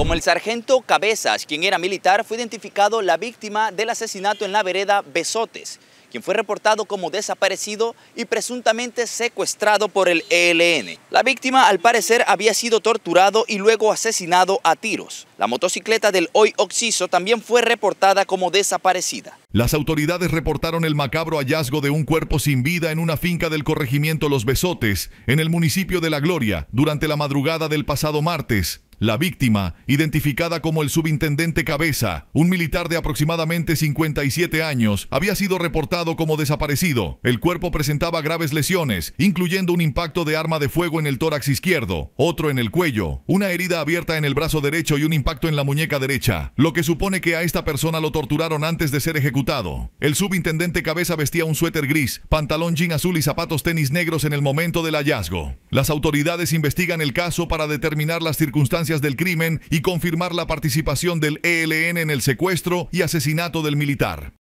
Como el sargento Cabezas, quien era militar, fue identificado la víctima del asesinato en la vereda Besotes, quien fue reportado como desaparecido y presuntamente secuestrado por el ELN. La víctima al parecer había sido torturado y luego asesinado a tiros. La motocicleta del hoy Oxiso también fue reportada como desaparecida. Las autoridades reportaron el macabro hallazgo de un cuerpo sin vida en una finca del corregimiento Los Besotes, en el municipio de La Gloria, durante la madrugada del pasado martes. La víctima, identificada como el subintendente Cabeza, un militar de aproximadamente 57 años, había sido reportado como desaparecido. El cuerpo presentaba graves lesiones, incluyendo un impacto de arma de fuego en el tórax izquierdo, otro en el cuello, una herida abierta en el brazo derecho y un impacto en la muñeca derecha, lo que supone que a esta persona lo torturaron antes de ser ejecutado. El subintendente Cabeza vestía un suéter gris, pantalón jean azul y zapatos tenis negros en el momento del hallazgo. Las autoridades investigan el caso para determinar las circunstancias del crimen y confirmar la participación del ELN en el secuestro y asesinato del militar.